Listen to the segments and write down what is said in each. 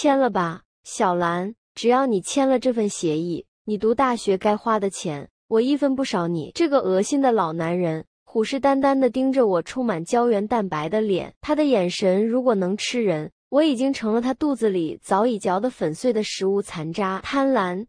签了吧，小兰。只要你签了这份协议，你读大学该花的钱，我一分不少。你这个恶心的老男人，虎视眈眈地盯着我充满胶原蛋白的脸，他的眼神如果能吃人，我已经成了他肚子里早已嚼得粉碎的食物残渣。贪婪、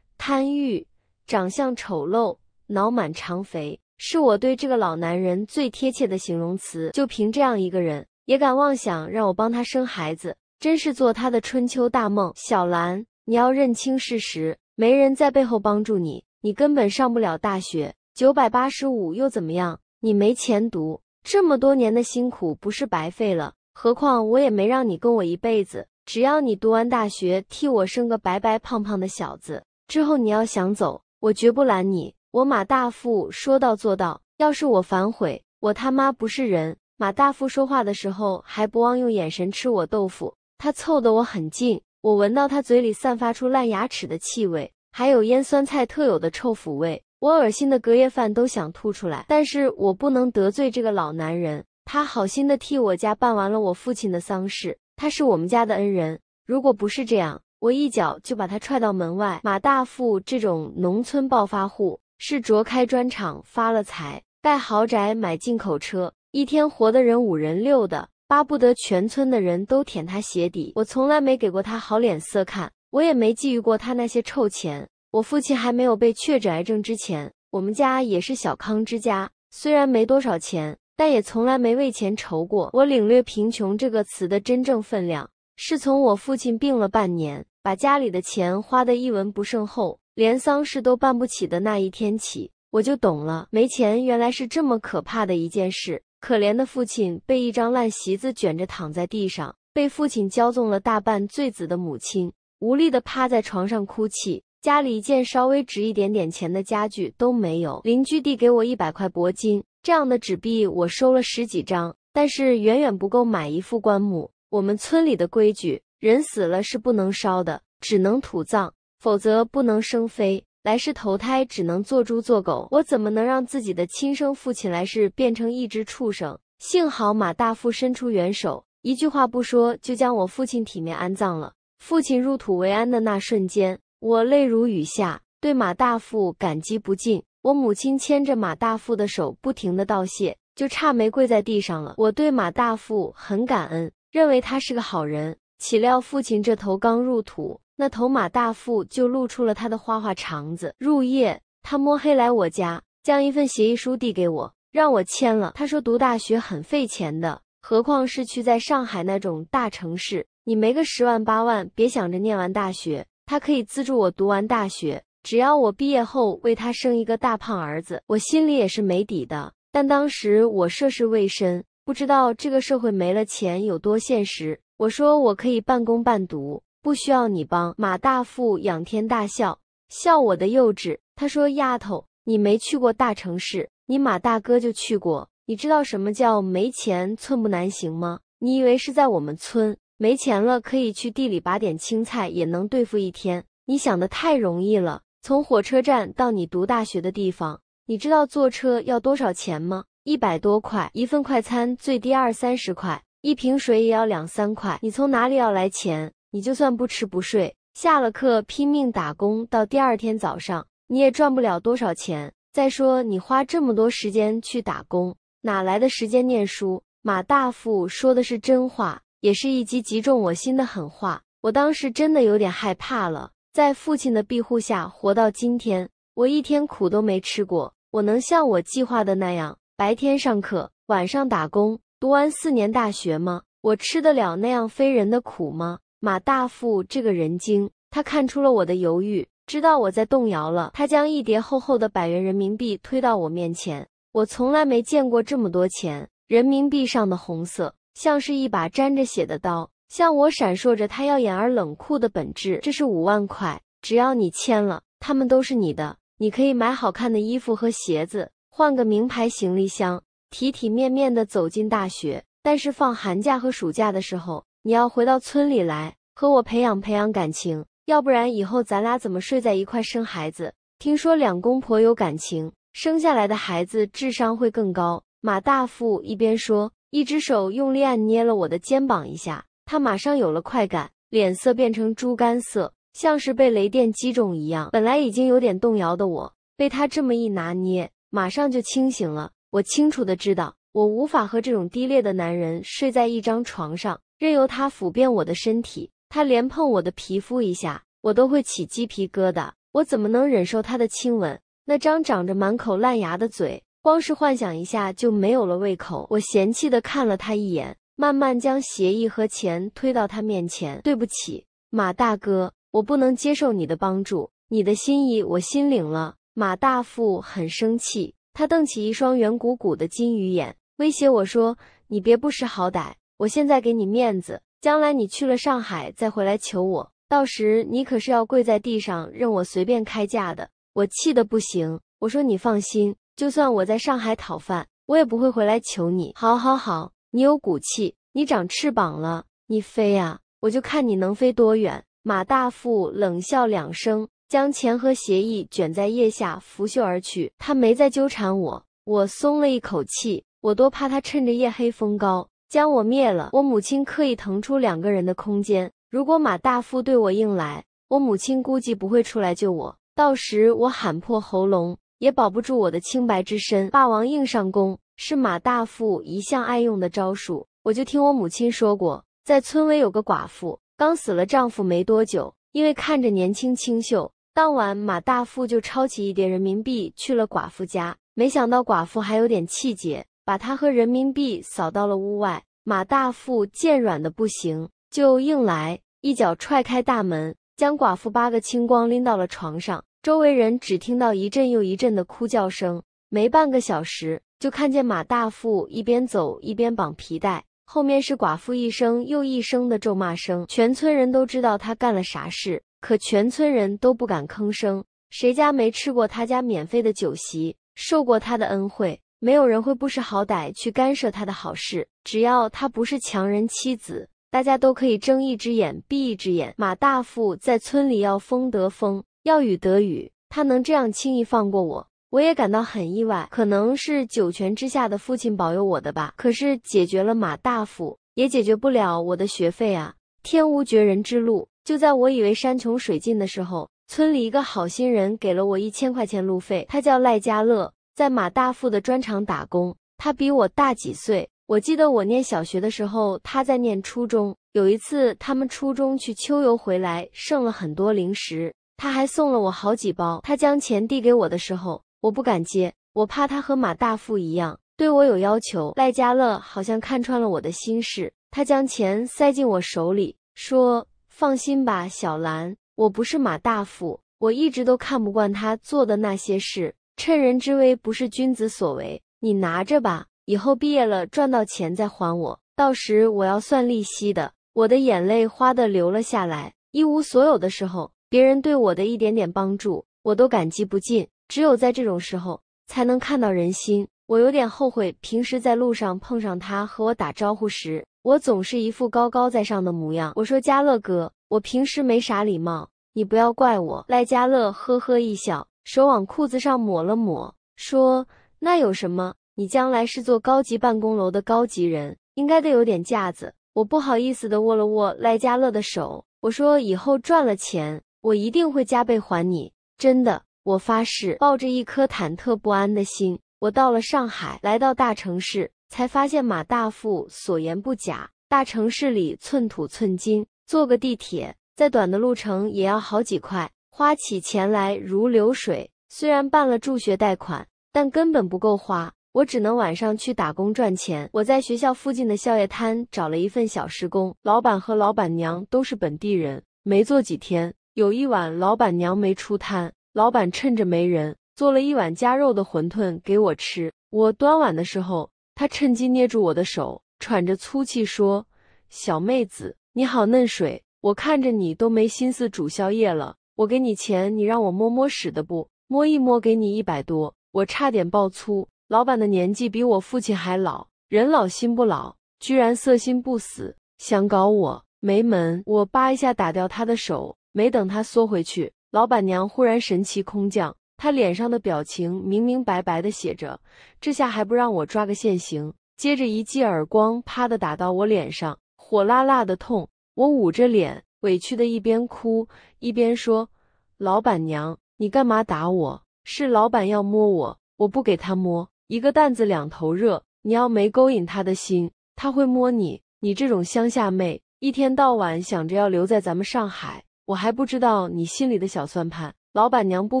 贪欲、长相丑陋、脑满肠肥，是我对这个老男人最贴切的形容词。就凭这样一个人，也敢妄想让我帮他生孩子？真是做他的春秋大梦，小兰，你要认清事实，没人在背后帮助你，你根本上不了大学。九百八十五又怎么样？你没钱读，这么多年的辛苦不是白费了？何况我也没让你跟我一辈子，只要你读完大学，替我生个白白胖胖的小子，之后你要想走，我绝不拦你。我马大富说到做到，要是我反悔，我他妈不是人！马大富说话的时候还不忘用眼神吃我豆腐。他凑得我很近，我闻到他嘴里散发出烂牙齿的气味，还有腌酸菜特有的臭腐味，我恶心的隔夜饭都想吐出来。但是我不能得罪这个老男人，他好心的替我家办完了我父亲的丧事，他是我们家的恩人。如果不是这样，我一脚就把他踹到门外。马大富这种农村暴发户，是着开砖厂发了财，盖豪宅，买进口车，一天活的人五人六的。巴不得全村的人都舔他鞋底。我从来没给过他好脸色看，我也没觊觎过他那些臭钱。我父亲还没有被确诊癌症之前，我们家也是小康之家，虽然没多少钱，但也从来没为钱愁过。我领略贫穷这个词的真正分量，是从我父亲病了半年，把家里的钱花得一文不剩后，连丧事都办不起的那一天起，我就懂了，没钱原来是这么可怕的一件事。可怜的父亲被一张烂席子卷着躺在地上，被父亲骄纵了大半醉子的母亲无力的趴在床上哭泣。家里一件稍微值一点点钱的家具都没有。邻居递给我一百块铂金，这样的纸币我收了十几张，但是远远不够买一副棺木。我们村里的规矩，人死了是不能烧的，只能土葬，否则不能生飞。来世投胎只能做猪做狗，我怎么能让自己的亲生父亲来世变成一只畜生？幸好马大富伸出援手，一句话不说就将我父亲体面安葬了。父亲入土为安的那瞬间，我泪如雨下，对马大富感激不尽。我母亲牵着马大富的手，不停的道谢，就差没跪在地上了。我对马大富很感恩，认为他是个好人。岂料父亲这头刚入土。那头马大富就露出了他的花花肠子。入夜，他摸黑来我家，将一份协议书递给我，让我签了。他说：“读大学很费钱的，何况是去在上海那种大城市，你没个十万八万，别想着念完大学。”他可以资助我读完大学，只要我毕业后为他生一个大胖儿子。我心里也是没底的，但当时我涉世未深，不知道这个社会没了钱有多现实。我说：“我可以半工半读。”不需要你帮，马大富仰天大笑，笑我的幼稚。他说：“丫头，你没去过大城市，你马大哥就去过。你知道什么叫没钱寸步难行吗？你以为是在我们村，没钱了可以去地里拔点青菜也能对付一天。你想的太容易了。从火车站到你读大学的地方，你知道坐车要多少钱吗？一百多块，一份快餐最低二三十块，一瓶水也要两三块。你从哪里要来钱？”你就算不吃不睡，下了课拼命打工，到第二天早上，你也赚不了多少钱。再说，你花这么多时间去打工，哪来的时间念书？马大富说的是真话，也是一击击中我心的狠话。我当时真的有点害怕了。在父亲的庇护下活到今天，我一天苦都没吃过。我能像我计划的那样，白天上课，晚上打工，读完四年大学吗？我吃得了那样非人的苦吗？马大富这个人精，他看出了我的犹豫，知道我在动摇了。他将一叠厚厚的百元人民币推到我面前。我从来没见过这么多钱，人民币上的红色像是一把沾着血的刀，向我闪烁着他耀眼而冷酷的本质。这是五万块，只要你签了，他们都是你的。你可以买好看的衣服和鞋子，换个名牌行李箱，体体面面的走进大学。但是放寒假和暑假的时候，你要回到村里来。和我培养培养感情，要不然以后咱俩怎么睡在一块生孩子？听说两公婆有感情，生下来的孩子智商会更高。马大富一边说，一只手用力按捏了我的肩膀一下，他马上有了快感，脸色变成猪肝色，像是被雷电击中一样。本来已经有点动摇的我，被他这么一拿捏，马上就清醒了。我清楚的知道，我无法和这种低劣的男人睡在一张床上，任由他抚遍我的身体。他连碰我的皮肤一下，我都会起鸡皮疙瘩。我怎么能忍受他的亲吻？那张长着满口烂牙的嘴，光是幻想一下就没有了胃口。我嫌弃的看了他一眼，慢慢将协议和钱推到他面前。对不起，马大哥，我不能接受你的帮助。你的心意我心领了。马大富很生气，他瞪起一双圆鼓鼓的金鱼眼，威胁我说：“你别不识好歹，我现在给你面子。”将来你去了上海再回来求我，到时你可是要跪在地上，任我随便开价的。我气得不行，我说你放心，就算我在上海讨饭，我也不会回来求你。好好好，你有骨气，你长翅膀了，你飞呀，我就看你能飞多远。马大富冷笑两声，将钱和协议卷在腋下，拂袖而去。他没再纠缠我，我松了一口气。我多怕他趁着夜黑风高。将我灭了！我母亲刻意腾出两个人的空间。如果马大富对我硬来，我母亲估计不会出来救我。到时我喊破喉咙也保不住我的清白之身。霸王硬上弓是马大富一向爱用的招数。我就听我母亲说过，在村尾有个寡妇，刚死了丈夫没多久，因为看着年轻清秀，当晚马大富就抄起一叠人民币去了寡妇家。没想到寡妇还有点气节。把他和人民币扫到了屋外。马大富见软的不行，就硬来，一脚踹开大门，将寡妇扒个清光，拎到了床上。周围人只听到一阵又一阵的哭叫声。没半个小时，就看见马大富一边走一边绑皮带，后面是寡妇一声又一声的咒骂声。全村人都知道他干了啥事，可全村人都不敢吭声。谁家没吃过他家免费的酒席，受过他的恩惠？没有人会不识好歹去干涉他的好事，只要他不是强人妻子，大家都可以睁一只眼闭一只眼。马大富在村里要风得风，要雨得雨，他能这样轻易放过我，我也感到很意外。可能是九泉之下的父亲保佑我的吧。可是解决了马大富，也解决不了我的学费啊！天无绝人之路。就在我以为山穷水尽的时候，村里一个好心人给了我一千块钱路费，他叫赖家乐。在马大富的砖厂打工，他比我大几岁。我记得我念小学的时候，他在念初中。有一次，他们初中去秋游回来，剩了很多零食，他还送了我好几包。他将钱递给我的时候，我不敢接，我怕他和马大富一样对我有要求。赖家乐好像看穿了我的心事，他将钱塞进我手里，说：“放心吧，小兰，我不是马大富，我一直都看不惯他做的那些事。”趁人之危不是君子所为，你拿着吧，以后毕业了赚到钱再还我，到时我要算利息的。我的眼泪哗的流了下来。一无所有的时候，别人对我的一点点帮助，我都感激不尽。只有在这种时候，才能看到人心。我有点后悔，平时在路上碰上他和我打招呼时，我总是一副高高在上的模样。我说：“家乐哥，我平时没啥礼貌，你不要怪我。”赖家乐呵呵一笑。手往裤子上抹了抹，说：“那有什么？你将来是做高级办公楼的高级人，应该得有点架子。”我不好意思的握了握赖家乐的手，我说：“以后赚了钱，我一定会加倍还你，真的，我发誓。”抱着一颗忐忑不安的心，我到了上海，来到大城市，才发现马大富所言不假，大城市里寸土寸金，坐个地铁，再短的路程也要好几块。花起钱来如流水，虽然办了助学贷款，但根本不够花。我只能晚上去打工赚钱。我在学校附近的宵夜摊找了一份小时工，老板和老板娘都是本地人。没做几天，有一晚老板娘没出摊，老板趁着没人做了一碗加肉的馄饨给我吃。我端碗的时候，他趁机捏住我的手，喘着粗气说：“小妹子，你好嫩水，我看着你都没心思煮宵夜了。”我给你钱，你让我摸摸屎的不？摸一摸给你一百多，我差点爆粗。老板的年纪比我父亲还老，人老心不老，居然色心不死，想搞我没门！我扒一下打掉他的手，没等他缩回去，老板娘忽然神奇空降，她脸上的表情明明白白的写着，这下还不让我抓个现行？接着一记耳光，啪的打到我脸上，火辣辣的痛，我捂着脸。委屈的一边哭一边说：“老板娘，你干嘛打我？是老板要摸我，我不给他摸。一个担子两头热，你要没勾引他的心，他会摸你。你这种乡下妹，一天到晚想着要留在咱们上海，我还不知道你心里的小算盘。老板娘不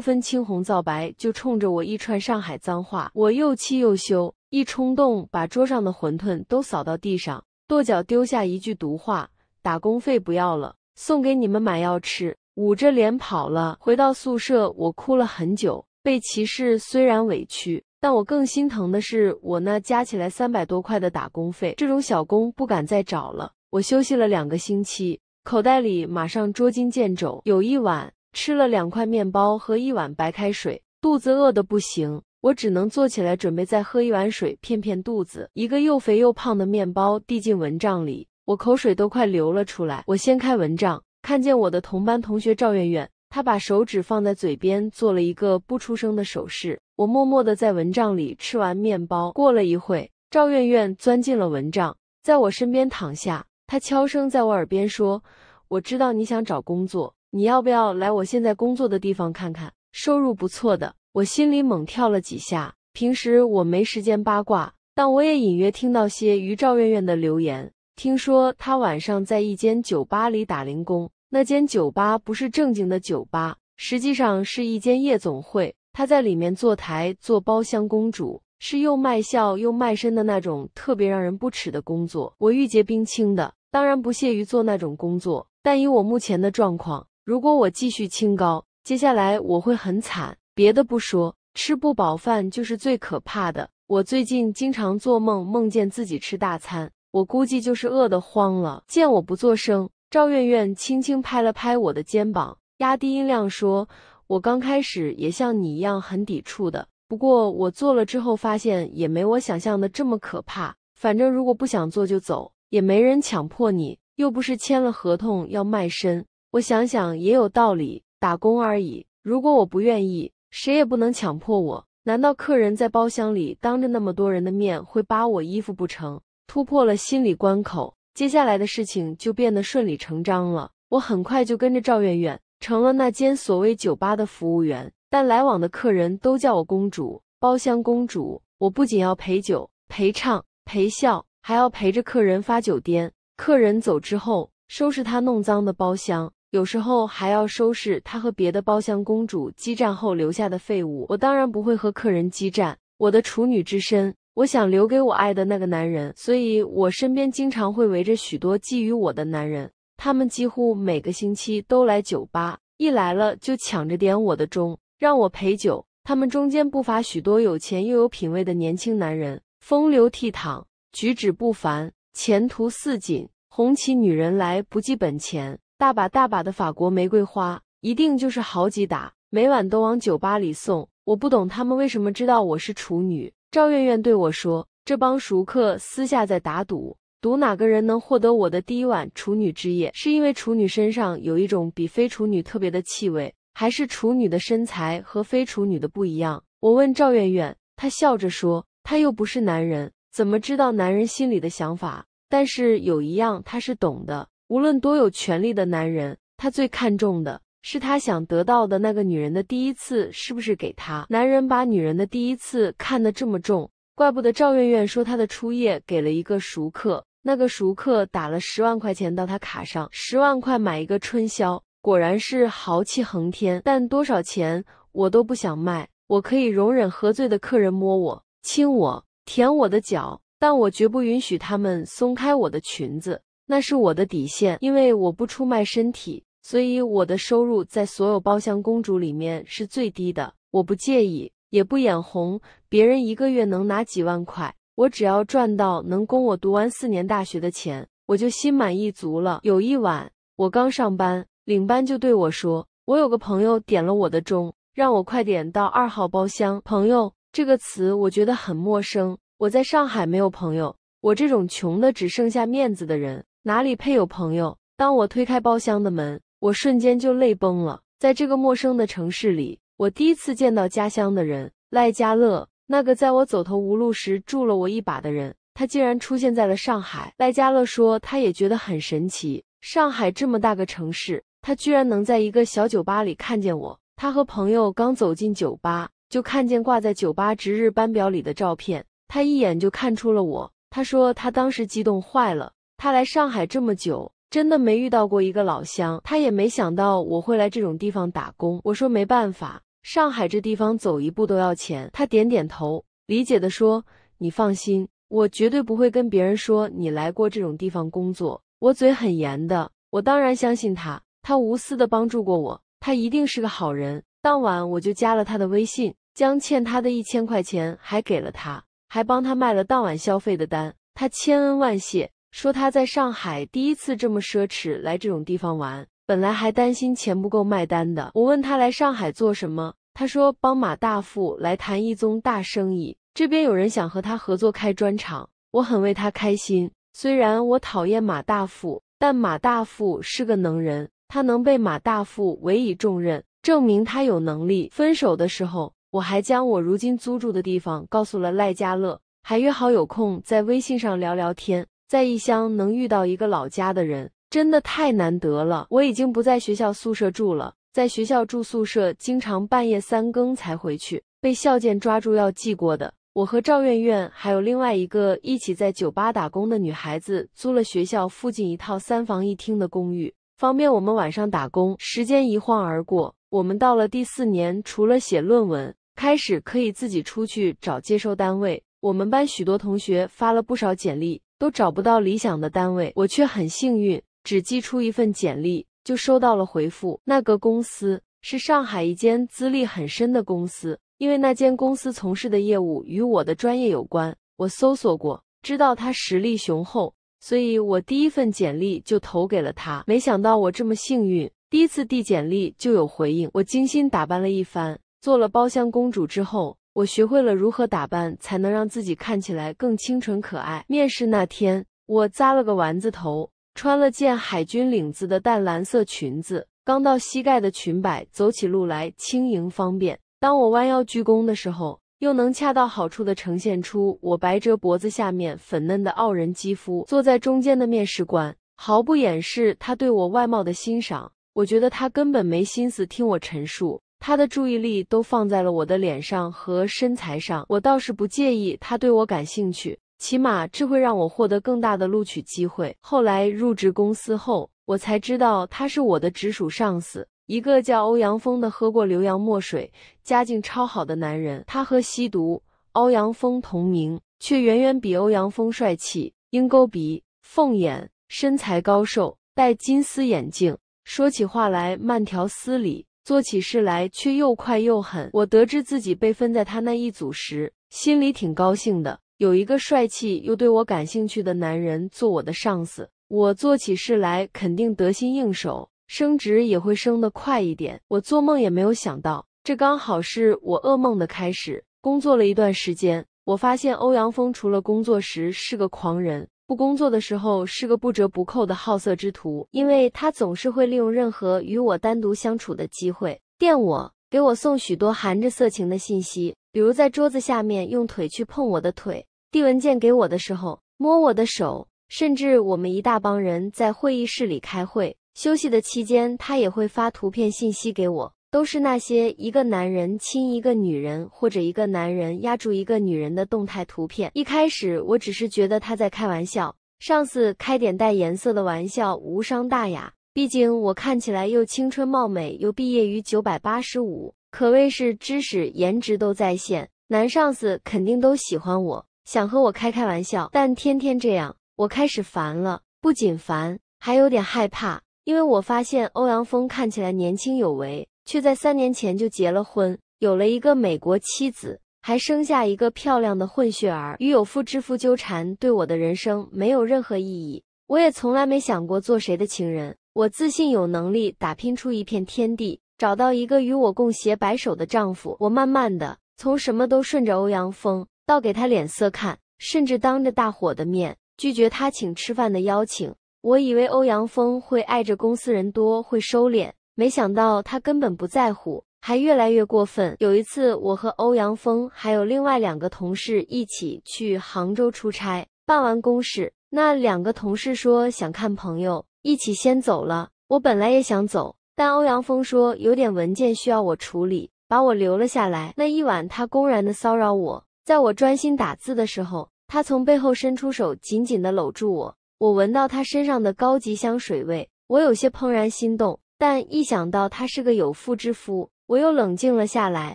分青红皂白，就冲着我一串上海脏话，我又气又羞，一冲动把桌上的馄饨都扫到地上，跺脚丢下一句毒话：打工费不要了。”送给你们买药吃，捂着脸跑了。回到宿舍，我哭了很久。被歧视虽然委屈，但我更心疼的是我那加起来三百多块的打工费。这种小工不敢再找了。我休息了两个星期，口袋里马上捉襟见肘。有一晚吃了两块面包和一碗白开水，肚子饿的不行，我只能坐起来准备再喝一碗水，骗骗肚子。一个又肥又胖的面包递进蚊帐里。我口水都快流了出来。我掀开蚊帐，看见我的同班同学赵媛媛，她把手指放在嘴边，做了一个不出声的手势。我默默的在蚊帐里吃完面包。过了一会，赵媛媛钻进了蚊帐，在我身边躺下。她悄声在我耳边说：“我知道你想找工作，你要不要来我现在工作的地方看看？收入不错的。”我心里猛跳了几下。平时我没时间八卦，但我也隐约听到些与赵媛媛的留言。听说他晚上在一间酒吧里打零工，那间酒吧不是正经的酒吧，实际上是一间夜总会。他在里面坐台，做包厢公主，是又卖笑又卖身的那种，特别让人不耻的工作。我玉洁冰清的，当然不屑于做那种工作。但以我目前的状况，如果我继续清高，接下来我会很惨。别的不说，吃不饱饭就是最可怕的。我最近经常做梦，梦见自己吃大餐。我估计就是饿得慌了。见我不作声，赵媛媛轻轻拍了拍我的肩膀，压低音量说：“我刚开始也像你一样很抵触的，不过我做了之后发现也没我想象的这么可怕。反正如果不想做就走，也没人强迫你，又不是签了合同要卖身。我想想也有道理，打工而已。如果我不愿意，谁也不能强迫我。难道客人在包厢里当着那么多人的面会扒我衣服不成？”突破了心理关口，接下来的事情就变得顺理成章了。我很快就跟着赵媛媛成了那间所谓酒吧的服务员，但来往的客人都叫我“公主”，包厢“公主”。我不仅要陪酒、陪唱、陪笑，还要陪着客人发酒癫。客人走之后，收拾他弄脏的包厢，有时候还要收拾他和别的包厢公主激战后留下的废物。我当然不会和客人激战，我的处女之身。我想留给我爱的那个男人，所以我身边经常会围着许多觊觎我的男人。他们几乎每个星期都来酒吧，一来了就抢着点我的钟，让我陪酒。他们中间不乏许多有钱又有品味的年轻男人，风流倜傥，举止不凡，前途似锦。红旗女人来不计本钱，大把大把的法国玫瑰花，一定就是好几打，每晚都往酒吧里送。我不懂他们为什么知道我是处女。赵媛媛对我说：“这帮熟客私下在打赌，赌哪个人能获得我的第一碗处女之夜，是因为处女身上有一种比非处女特别的气味，还是处女的身材和非处女的不一样？”我问赵媛媛，她笑着说：“他又不是男人，怎么知道男人心里的想法？但是有一样，他是懂的，无论多有权力的男人，他最看重的。”是他想得到的那个女人的第一次，是不是给他男人把女人的第一次看得这么重，怪不得赵媛媛说她的初夜给了一个熟客，那个熟客打了十万块钱到他卡上，十万块买一个春宵，果然是豪气横天。但多少钱我都不想卖，我可以容忍喝醉的客人摸我、亲我、舔我的脚，但我绝不允许他们松开我的裙子，那是我的底线，因为我不出卖身体。所以我的收入在所有包厢公主里面是最低的，我不介意，也不眼红。别人一个月能拿几万块，我只要赚到能供我读完四年大学的钱，我就心满意足了。有一晚，我刚上班，领班就对我说：“我有个朋友点了我的钟，让我快点到二号包厢。”朋友这个词我觉得很陌生。我在上海没有朋友，我这种穷的只剩下面子的人，哪里配有朋友？当我推开包厢的门。我瞬间就泪崩了。在这个陌生的城市里，我第一次见到家乡的人赖家乐，那个在我走投无路时助了我一把的人，他竟然出现在了上海。赖家乐说，他也觉得很神奇。上海这么大个城市，他居然能在一个小酒吧里看见我。他和朋友刚走进酒吧，就看见挂在酒吧值日班表里的照片，他一眼就看出了我。他说他当时激动坏了。他来上海这么久。真的没遇到过一个老乡，他也没想到我会来这种地方打工。我说没办法，上海这地方走一步都要钱。他点点头，理解的说：“你放心，我绝对不会跟别人说你来过这种地方工作，我嘴很严的。”我当然相信他，他无私的帮助过我，他一定是个好人。当晚我就加了他的微信，将欠他的一千块钱还给了他，还帮他卖了当晚消费的单。他千恩万谢。说他在上海第一次这么奢侈来这种地方玩，本来还担心钱不够卖单的。我问他来上海做什么，他说帮马大富来谈一宗大生意，这边有人想和他合作开专场，我很为他开心。虽然我讨厌马大富，但马大富是个能人，他能被马大富委以重任，证明他有能力。分手的时候，我还将我如今租住的地方告诉了赖家乐，还约好有空在微信上聊聊天。在异乡能遇到一个老家的人，真的太难得了。我已经不在学校宿舍住了，在学校住宿舍，经常半夜三更才回去，被校监抓住要记过的。我和赵媛媛还有另外一个一起在酒吧打工的女孩子，租了学校附近一套三房一厅的公寓，方便我们晚上打工。时间一晃而过，我们到了第四年，除了写论文，开始可以自己出去找接收单位。我们班许多同学发了不少简历。都找不到理想的单位，我却很幸运，只寄出一份简历就收到了回复。那个公司是上海一间资历很深的公司，因为那间公司从事的业务与我的专业有关，我搜索过，知道他实力雄厚，所以我第一份简历就投给了他。没想到我这么幸运，第一次递简历就有回应。我精心打扮了一番，做了包厢公主之后。我学会了如何打扮，才能让自己看起来更清纯可爱。面试那天，我扎了个丸子头，穿了件海军领子的淡蓝色裙子，刚到膝盖的裙摆，走起路来轻盈方便。当我弯腰鞠躬的时候，又能恰到好处的呈现出我白折脖子下面粉嫩的傲人肌肤。坐在中间的面试官毫不掩饰他对我外貌的欣赏，我觉得他根本没心思听我陈述。他的注意力都放在了我的脸上和身材上，我倒是不介意他对我感兴趣，起码这会让我获得更大的录取机会。后来入职公司后，我才知道他是我的直属上司，一个叫欧阳锋的喝过浏洋墨水、家境超好的男人。他和吸毒欧阳锋同名，却远远比欧阳锋帅气，鹰钩鼻、凤眼，身材高瘦，戴金丝眼镜，说起话来慢条斯理。做起事来却又快又狠。我得知自己被分在他那一组时，心里挺高兴的。有一个帅气又对我感兴趣的男人做我的上司，我做起事来肯定得心应手，升职也会升得快一点。我做梦也没有想到，这刚好是我噩梦的开始。工作了一段时间，我发现欧阳锋除了工作时是个狂人。不工作的时候，是个不折不扣的好色之徒，因为他总是会利用任何与我单独相处的机会，电我，给我送许多含着色情的信息，比如在桌子下面用腿去碰我的腿，递文件给我的时候摸我的手，甚至我们一大帮人在会议室里开会，休息的期间，他也会发图片信息给我。都是那些一个男人亲一个女人，或者一个男人压住一个女人的动态图片。一开始我只是觉得他在开玩笑，上司开点带颜色的玩笑无伤大雅，毕竟我看起来又青春貌美，又毕业于九百八十五，可谓是知识、颜值都在线，男上司肯定都喜欢我，想和我开开玩笑。但天天这样，我开始烦了，不仅烦，还有点害怕，因为我发现欧阳锋看起来年轻有为。却在三年前就结了婚，有了一个美国妻子，还生下一个漂亮的混血儿。与有妇之夫纠缠，对我的人生没有任何意义。我也从来没想过做谁的情人。我自信有能力打拼出一片天地，找到一个与我共携白首的丈夫。我慢慢的从什么都顺着欧阳锋，到给他脸色看，甚至当着大伙的面拒绝他请吃饭的邀请。我以为欧阳锋会碍着公司人多会收敛。没想到他根本不在乎，还越来越过分。有一次，我和欧阳锋还有另外两个同事一起去杭州出差，办完公事，那两个同事说想看朋友，一起先走了。我本来也想走，但欧阳锋说有点文件需要我处理，把我留了下来。那一晚，他公然的骚扰我，在我专心打字的时候，他从背后伸出手，紧紧的搂住我。我闻到他身上的高级香水味，我有些怦然心动。但一想到他是个有妇之夫，我又冷静了下来。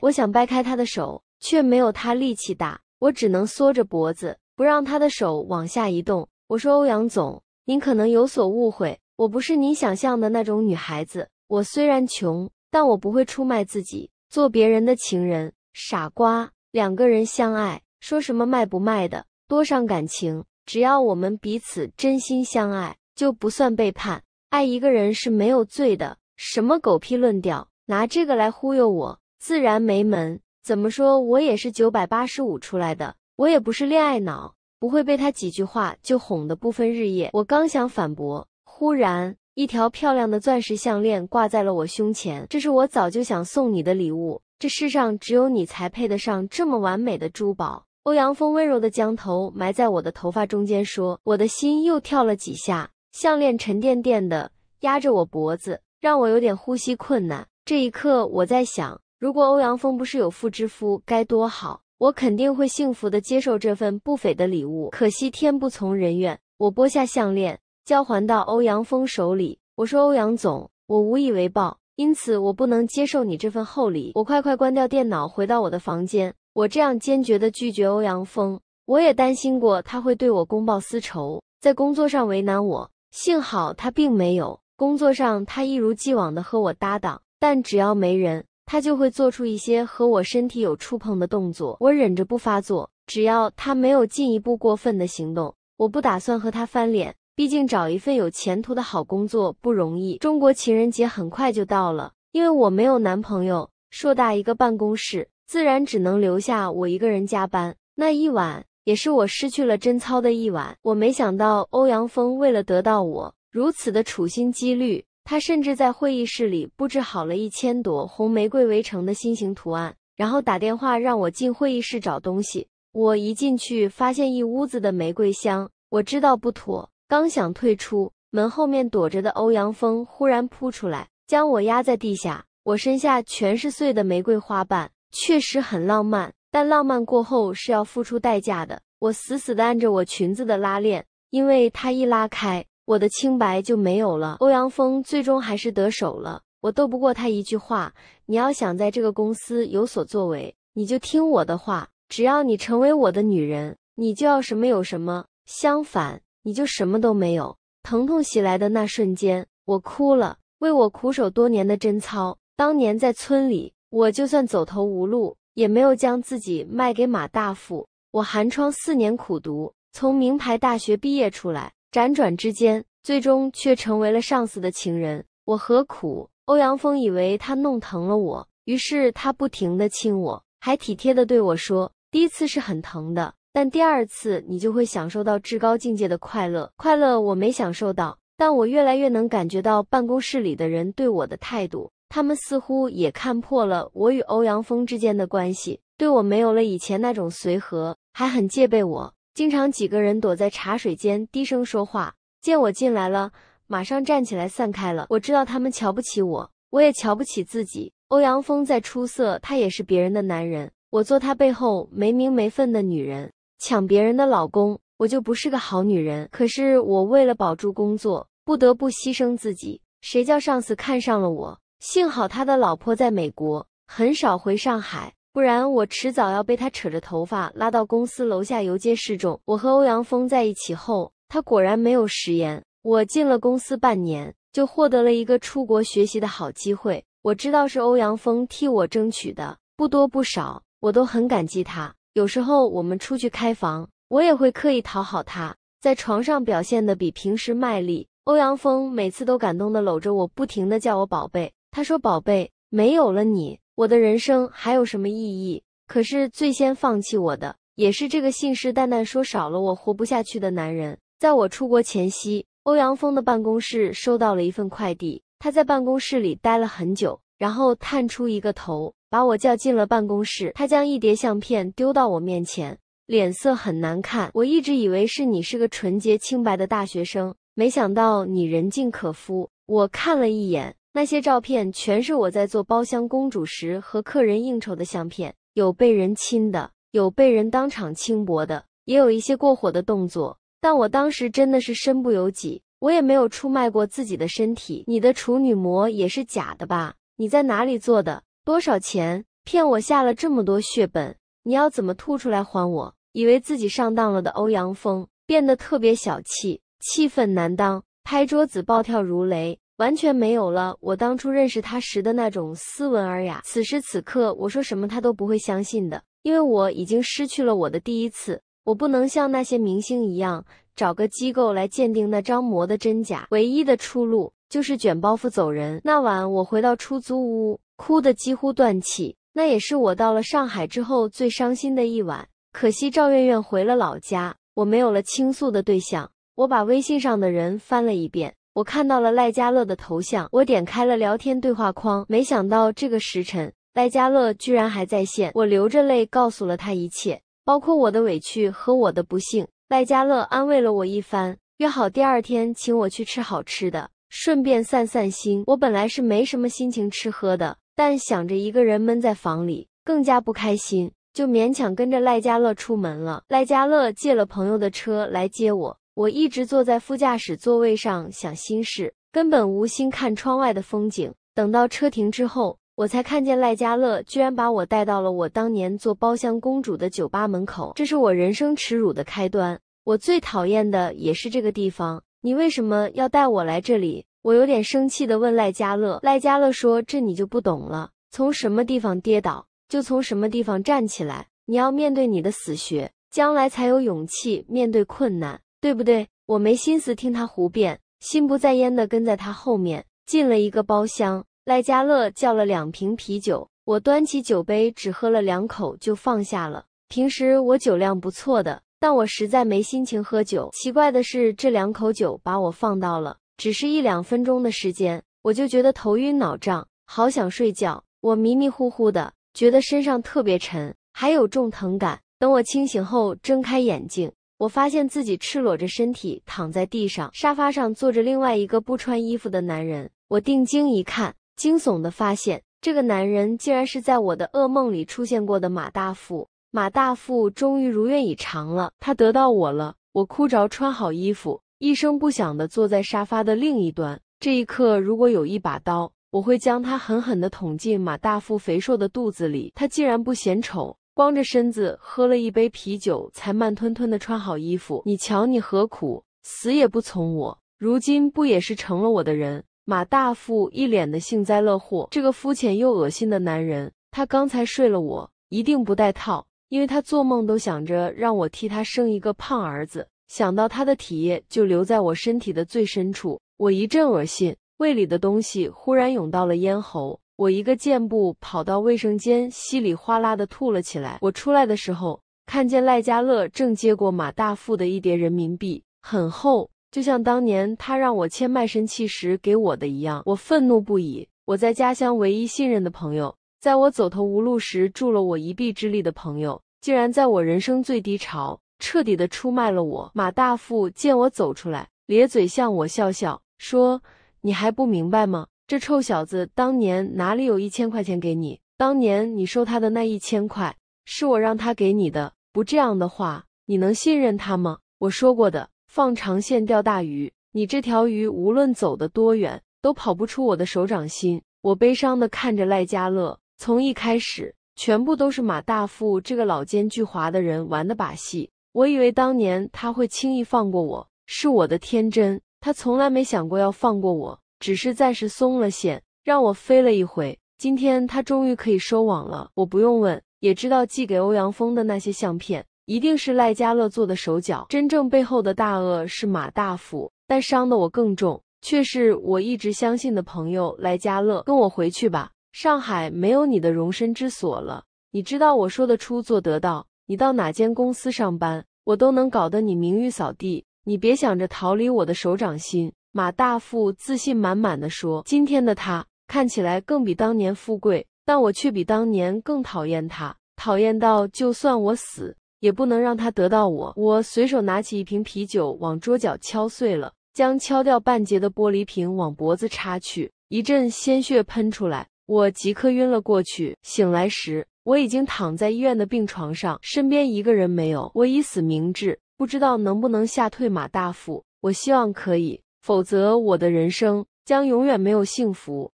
我想掰开他的手，却没有他力气大，我只能缩着脖子，不让他的手往下移动。我说：“欧阳总，您可能有所误会，我不是您想象的那种女孩子。我虽然穷，但我不会出卖自己，做别人的情人。傻瓜，两个人相爱，说什么卖不卖的，多伤感情。只要我们彼此真心相爱，就不算背叛。”爱一个人是没有罪的，什么狗屁论调，拿这个来忽悠我，自然没门。怎么说，我也是九百八十五出来的，我也不是恋爱脑，不会被他几句话就哄得不分日夜。我刚想反驳，忽然一条漂亮的钻石项链挂在了我胸前，这是我早就想送你的礼物。这世上只有你才配得上这么完美的珠宝。欧阳锋温柔地将头埋在我的头发中间，说：“我的心又跳了几下。”项链沉甸甸的压着我脖子，让我有点呼吸困难。这一刻，我在想，如果欧阳锋不是有妇之夫，该多好！我肯定会幸福的接受这份不菲的礼物。可惜天不从人愿，我拨下项链，交还到欧阳锋手里。我说：“欧阳总，我无以为报，因此我不能接受你这份厚礼。”我快快关掉电脑，回到我的房间。我这样坚决的拒绝欧阳锋，我也担心过他会对我公报私仇，在工作上为难我。幸好他并没有。工作上，他一如既往的和我搭档，但只要没人，他就会做出一些和我身体有触碰的动作。我忍着不发作，只要他没有进一步过分的行动，我不打算和他翻脸。毕竟找一份有前途的好工作不容易。中国情人节很快就到了，因为我没有男朋友，硕大一个办公室，自然只能留下我一个人加班。那一晚。也是我失去了贞操的一晚。我没想到欧阳锋为了得到我，如此的处心积虑。他甚至在会议室里布置好了一千朵红玫瑰围成的心形图案，然后打电话让我进会议室找东西。我一进去，发现一屋子的玫瑰香。我知道不妥，刚想退出门，后面躲着的欧阳锋忽然扑出来，将我压在地下。我身下全是碎的玫瑰花瓣，确实很浪漫。但浪漫过后是要付出代价的。我死死的按着我裙子的拉链，因为它一拉开，我的清白就没有了。欧阳锋最终还是得手了，我斗不过他。一句话，你要想在这个公司有所作为，你就听我的话。只要你成为我的女人，你就要什么有什么；相反，你就什么都没有。疼痛袭来的那瞬间，我哭了，为我苦守多年的贞操。当年在村里，我就算走投无路。也没有将自己卖给马大富。我寒窗四年苦读，从名牌大学毕业出来，辗转之间，最终却成为了上司的情人。我何苦？欧阳锋以为他弄疼了我，于是他不停地亲我，还体贴地对我说：“第一次是很疼的，但第二次你就会享受到至高境界的快乐。”快乐我没享受到，但我越来越能感觉到办公室里的人对我的态度。他们似乎也看破了我与欧阳锋之间的关系，对我没有了以前那种随和，还很戒备我。经常几个人躲在茶水间低声说话，见我进来了，马上站起来散开了。我知道他们瞧不起我，我也瞧不起自己。欧阳锋再出色，他也是别人的男人，我做他背后没名没分的女人，抢别人的老公，我就不是个好女人。可是我为了保住工作，不得不牺牲自己。谁叫上司看上了我？幸好他的老婆在美国，很少回上海，不然我迟早要被他扯着头发拉到公司楼下游街示众。我和欧阳锋在一起后，他果然没有食言。我进了公司半年，就获得了一个出国学习的好机会。我知道是欧阳锋替我争取的，不多不少，我都很感激他。有时候我们出去开房，我也会刻意讨好他，在床上表现的比平时卖力。欧阳锋每次都感动的搂着我，不停的叫我宝贝。他说：“宝贝，没有了你，我的人生还有什么意义？”可是最先放弃我的，也是这个信誓旦旦说少了我活不下去的男人。在我出国前夕，欧阳锋的办公室收到了一份快递。他在办公室里待了很久，然后探出一个头，把我叫进了办公室。他将一叠相片丢到我面前，脸色很难看。我一直以为是你，是个纯洁清白的大学生，没想到你人尽可夫。我看了一眼。那些照片全是我在做包厢公主时和客人应酬的相片，有被人亲的，有被人当场轻薄的，也有一些过火的动作。但我当时真的是身不由己，我也没有出卖过自己的身体。你的处女膜也是假的吧？你在哪里做的？多少钱？骗我下了这么多血本，你要怎么吐出来还我？以为自己上当了的欧阳锋变得特别小气，气愤难当，拍桌子暴跳如雷。完全没有了我当初认识他时的那种斯文尔雅。此时此刻，我说什么他都不会相信的，因为我已经失去了我的第一次。我不能像那些明星一样，找个机构来鉴定那张膜的真假。唯一的出路就是卷包袱走人。那晚我回到出租屋，哭得几乎断气。那也是我到了上海之后最伤心的一晚。可惜赵媛媛回了老家，我没有了倾诉的对象。我把微信上的人翻了一遍。我看到了赖家乐的头像，我点开了聊天对话框，没想到这个时辰赖家乐居然还在线。我流着泪告诉了他一切，包括我的委屈和我的不幸。赖家乐安慰了我一番，约好第二天请我去吃好吃的，顺便散散心。我本来是没什么心情吃喝的，但想着一个人闷在房里更加不开心，就勉强跟着赖家乐出门了。赖家乐借了朋友的车来接我。我一直坐在副驾驶座位上想心事，根本无心看窗外的风景。等到车停之后，我才看见赖家乐居然把我带到了我当年做包厢公主的酒吧门口。这是我人生耻辱的开端。我最讨厌的也是这个地方。你为什么要带我来这里？我有点生气的问赖家乐。赖家乐说：“这你就不懂了。从什么地方跌倒，就从什么地方站起来。你要面对你的死穴，将来才有勇气面对困难。”对不对？我没心思听他胡编，心不在焉地跟在他后面进了一个包厢。赖家乐叫了两瓶啤酒，我端起酒杯，只喝了两口就放下了。平时我酒量不错的，但我实在没心情喝酒。奇怪的是，这两口酒把我放到了，只是一两分钟的时间，我就觉得头晕脑胀，好想睡觉。我迷迷糊糊的，觉得身上特别沉，还有重疼感。等我清醒后，睁开眼睛。我发现自己赤裸着身体躺在地上，沙发上坐着另外一个不穿衣服的男人。我定睛一看，惊悚的发现，这个男人竟然是在我的噩梦里出现过的马大富。马大富终于如愿以偿了，他得到我了。我哭着穿好衣服，一声不响的坐在沙发的另一端。这一刻，如果有一把刀，我会将他狠狠的捅进马大富肥硕的肚子里。他竟然不嫌丑。光着身子喝了一杯啤酒，才慢吞吞的穿好衣服。你瞧，你何苦死也不从我？如今不也是成了我的人？马大富一脸的幸灾乐祸。这个肤浅又恶心的男人，他刚才睡了我，一定不带套，因为他做梦都想着让我替他生一个胖儿子。想到他的体液就留在我身体的最深处，我一阵恶心，胃里的东西忽然涌到了咽喉。我一个箭步跑到卫生间，稀里哗啦的吐了起来。我出来的时候，看见赖家乐正接过马大富的一叠人民币，很厚，就像当年他让我签卖身契时给我的一样。我愤怒不已。我在家乡唯一信任的朋友，在我走投无路时助了我一臂之力的朋友，竟然在我人生最低潮，彻底的出卖了我。马大富见我走出来，咧嘴向我笑笑，说：“你还不明白吗？”这臭小子当年哪里有一千块钱给你？当年你收他的那一千块，是我让他给你的。不这样的话，你能信任他吗？我说过的，放长线钓大鱼。你这条鱼无论走得多远，都跑不出我的手掌心。我悲伤的看着赖家乐，从一开始，全部都是马大富这个老奸巨猾的人玩的把戏。我以为当年他会轻易放过我，是我的天真。他从来没想过要放过我。只是暂时松了线，让我飞了一回。今天他终于可以收网了。我不用问，也知道寄给欧阳锋的那些相片，一定是赖家乐做的手脚。真正背后的大恶是马大富，但伤的我更重，却是我一直相信的朋友赖家乐。跟我回去吧，上海没有你的容身之所了。你知道我说的出做得到，你到哪间公司上班，我都能搞得你名誉扫地。你别想着逃离我的手掌心。马大富自信满满的说：“今天的他看起来更比当年富贵，但我却比当年更讨厌他。讨厌到就算我死，也不能让他得到我。”我随手拿起一瓶啤酒，往桌角敲碎了，将敲掉半截的玻璃瓶往脖子插去，一阵鲜血喷出来，我即刻晕了过去。醒来时，我已经躺在医院的病床上，身边一个人没有。我以死明志，不知道能不能吓退马大富。我希望可以。否则，我的人生将永远没有幸福。